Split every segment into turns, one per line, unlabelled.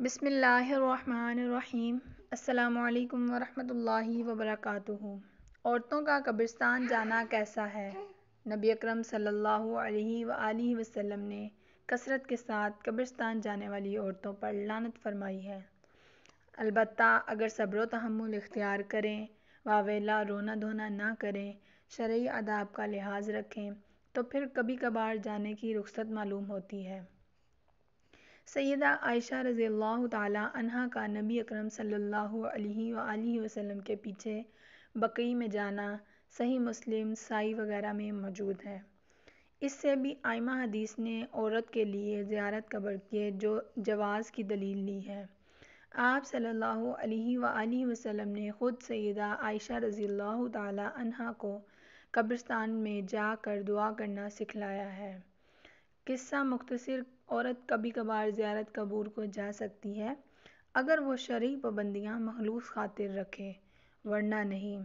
बसमीम् अल्लाम वरहमतुल्लाहि वबरकातुहु औरतों का कब्रिस्तान जाना कैसा है नबी अकरम सल्लल्लाहु अलैहि वसल्लम ने कसरत के साथ कब्रिस्तान जाने वाली औरतों पर लानत फरमाई है अलबत् अगर सब्र तहमुल इख्तियार करें वावेला रोना धोना ना करें शर्य आदाब का लिहाज रखें तो फिर कभी कभार जाने की रुख्सत मालूम होती है सैदा आयशा रज़ी अल्लाह का नबी अकरम सल्लल्लाहु अलैहि वसल्लम के पीछे बकरी में जाना सही मुस्लिम साई वगैरह में मौजूद है इससे भी आयमा हदीस ने औरत के लिए ज़्यारत कबर किए जो जवाज़ की दलील ली है आप सल्लल्लाहु अलैहि वसल्लम ने ख़ुद सैदा आयशा रज़ी अल्लाह को कब्रिस्तान में जाकर दुआ करना सिखलाया है किस्सा मुख्तर औरत कभी कभार ज़्यारत कबूर को जा सकती है अगर वो शरी पाबंदियाँ महलूस खातिर रखे वरना नहीं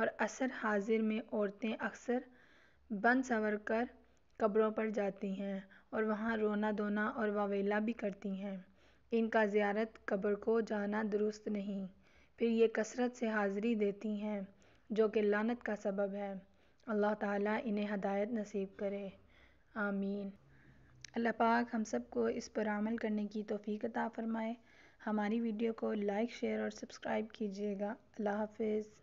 और असर हाजिर में औरतें अक्सर बन संवर कर कब्रों पर जाती हैं और वहाँ रोना धोना और वावेला भी करती हैं इनका ज़्यारत कब्र को जाना दुरुस्त नहीं फिर ये कसरत से हाज़िरी देती हैं जो कि लानत का सबब है अल्लाह ताला इन्हें हदायत नसीब करे आमीन अल्लाह पाक हम सब को इस पर अमल करने की तोफ़ी अता फ़रमाए हमारी वीडियो को लाइक शेयर और सब्सक्राइब कीजिएगा अल्लाह हाफिज़